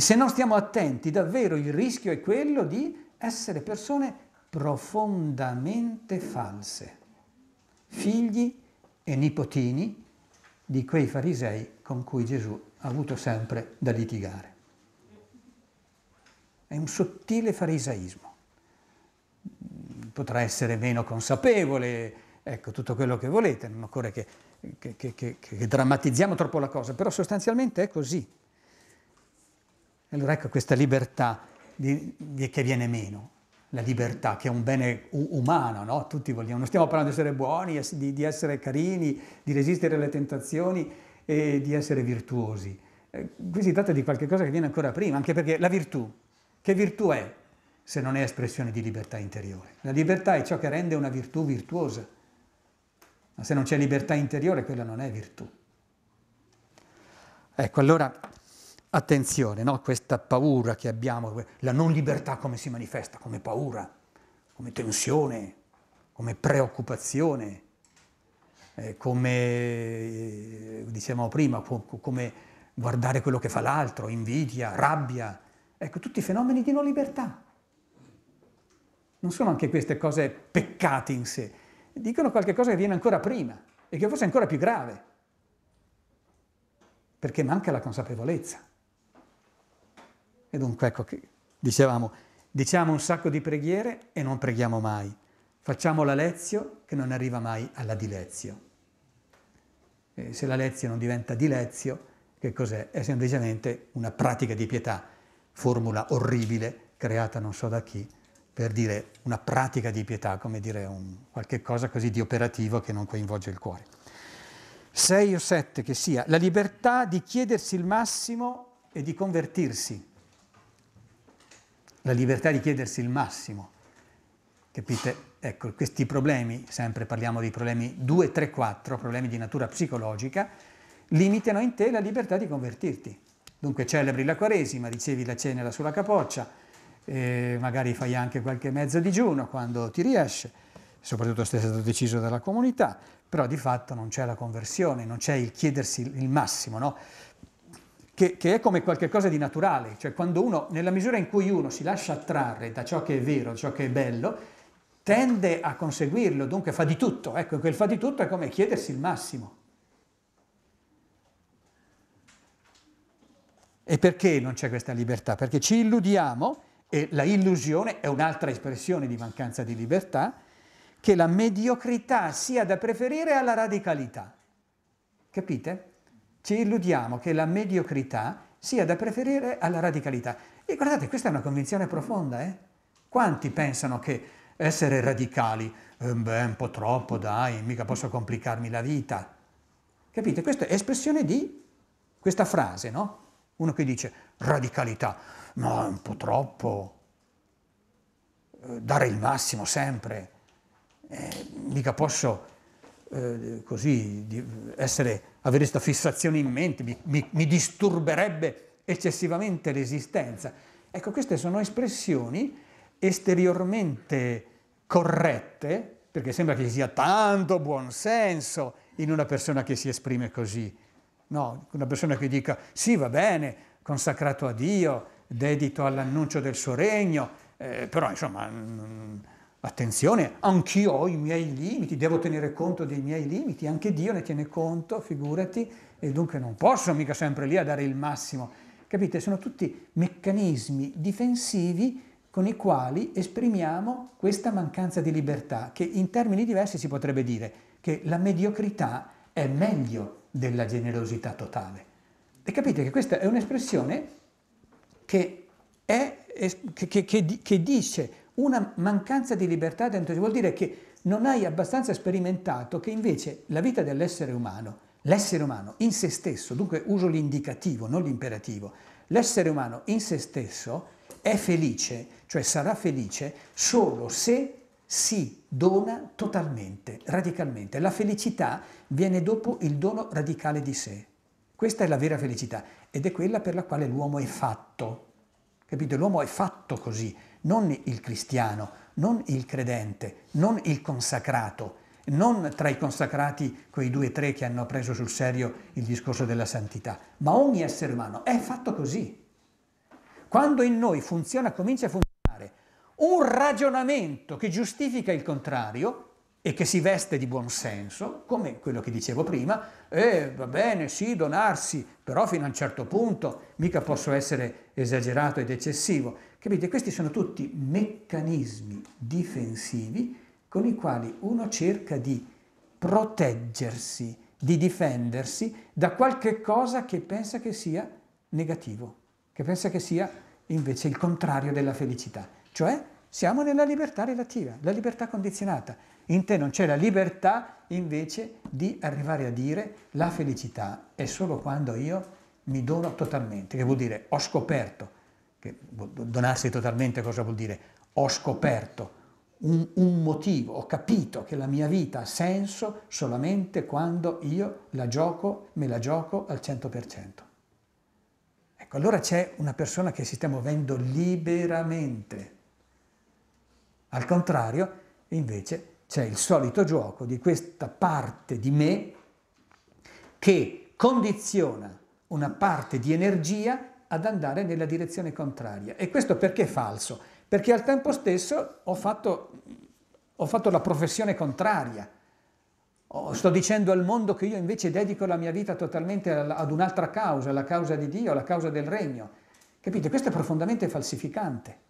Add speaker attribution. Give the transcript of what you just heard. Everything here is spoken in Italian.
Speaker 1: E se non stiamo attenti, davvero il rischio è quello di essere persone profondamente false, figli e nipotini di quei farisei con cui Gesù ha avuto sempre da litigare. È un sottile farisaismo. Potrà essere meno consapevole, ecco, tutto quello che volete, non occorre che, che, che, che drammatizziamo troppo la cosa, però sostanzialmente è così. Allora ecco questa libertà di, di, che viene meno, la libertà che è un bene u- umano, no? Tutti vogliamo, non stiamo parlando di essere buoni, di, di essere carini, di resistere alle tentazioni e di essere virtuosi. Eh, qui si tratta di qualcosa che viene ancora prima, anche perché la virtù, che virtù è se non è espressione di libertà interiore? La libertà è ciò che rende una virtù virtuosa, ma se non c'è libertà interiore quella non è virtù. Ecco, allora attenzione, no? questa paura che abbiamo, la non libertà come si manifesta? Come paura, come tensione, come preoccupazione, eh, come eh, dicevamo prima, come guardare quello che fa l'altro, invidia, rabbia, ecco tutti i fenomeni di non libertà. Non sono anche queste cose peccati in sé, dicono qualcosa che viene ancora prima e che forse è ancora più grave, perché manca la consapevolezza. E dunque ecco che dicevamo, diciamo un sacco di preghiere e non preghiamo mai. Facciamo la lezio che non arriva mai alla dilezio. E se la lezio non diventa dilezio, che cos'è? È semplicemente una pratica di pietà, formula orribile creata non so da chi, per dire una pratica di pietà, come dire un, qualche cosa così di operativo che non coinvolge il cuore. 6 o 7 che sia, la libertà di chiedersi il massimo e di convertirsi la libertà di chiedersi il massimo. Capite? Ecco, questi problemi, sempre parliamo di problemi 2, 3, 4, problemi di natura psicologica, limitano in te la libertà di convertirti. Dunque celebri la Quaresima, ricevi la cenera sulla capoccia, eh, magari fai anche qualche mezzo digiuno quando ti riesce, soprattutto se è stato deciso dalla comunità, però di fatto non c'è la conversione, non c'è il chiedersi il massimo, no? che, che, è come qualcosa di naturale, cioè quando uno, nella misura in cui uno si lascia attrarre da ciò che è vero, ciò che è bello, tende a conseguirlo, dunque fa di tutto, ecco, quel fa di tutto è come chiedersi il massimo. E perché non c'è questa libertà? Perché ci illudiamo, e la illusione è un'altra espressione di mancanza di libertà, che la mediocrità sia da preferire alla radicalità. Capite? ci illudiamo che la mediocrità sia da preferire alla radicalità. E guardate, questa è una convinzione profonda, eh? Quanti pensano che essere radicali, eh, beh, un po' troppo, dai, mica posso complicarmi la vita. Capite? Questa è espressione di questa frase, no? Uno che dice radicalità, ma è un po' troppo, eh, dare il massimo sempre, eh, mica posso eh, così, essere, avere questa fissazione in mente, mi, mi, mi disturberebbe eccessivamente l'esistenza. Ecco, queste sono espressioni esteriormente corrette, perché sembra che ci sia tanto buonsenso in una persona che si esprime così. No, una persona che dica sì, va bene, consacrato a Dio, dedito all'annuncio del suo regno, eh, però insomma... Mh, mm, Attenzione, anch'io ho i miei limiti, devo tenere conto dei miei limiti, anche Dio ne tiene conto, figurati, e dunque non posso mica sempre lì a dare il massimo. Capite? Sono tutti meccanismi difensivi con i quali esprimiamo questa mancanza di libertà, che in termini diversi si potrebbe dire che la mediocrità è meglio della generosità totale. E capite che questa è un'espressione che, è, che, che, che dice una mancanza di libertà dentro, di vuol dire che non hai abbastanza sperimentato che invece la vita dell'essere umano, l'essere umano in se stesso, dunque uso l'indicativo, non l'imperativo, l'essere umano in se stesso è felice, cioè sarà felice solo se si dona totalmente, radicalmente. La felicità viene dopo il dono radicale di sé. Questa è la vera felicità ed è quella per la quale l'uomo è fatto. Capite? L'uomo è fatto così, non il cristiano, non il credente, non il consacrato, non tra i consacrati quei due o tre che hanno preso sul serio il discorso della santità, ma ogni essere umano è fatto così. Quando in noi funziona, comincia a funzionare un ragionamento che giustifica il contrario, e che si veste di buon senso, come quello che dicevo prima, eh, va bene, sì, donarsi, però fino a un certo punto, mica posso essere esagerato ed eccessivo. Capite? Questi sono tutti meccanismi difensivi con i quali uno cerca di proteggersi, di difendersi da qualche cosa che pensa che sia negativo, che pensa che sia invece il contrario della felicità. Cioè siamo nella libertà relativa, la libertà condizionata in te non c'è la libertà invece di arrivare a dire la felicità è solo quando io mi dono totalmente, che vuol dire ho scoperto, che donarsi totalmente cosa vuol dire? Ho scoperto un, un motivo, ho capito che la mia vita ha senso solamente quando io la gioco, me la gioco al 100%. Ecco, allora c'è una persona che si sta muovendo liberamente. Al contrario, invece, c'è il solito gioco di questa parte di me che condiziona una parte di energia ad andare nella direzione contraria. E questo perché è falso? Perché al tempo stesso ho fatto, ho fatto la professione contraria. Oh, sto dicendo al mondo che io invece dedico la mia vita totalmente ad un'altra causa, la causa di Dio, la causa del regno. Capite? Questo è profondamente falsificante.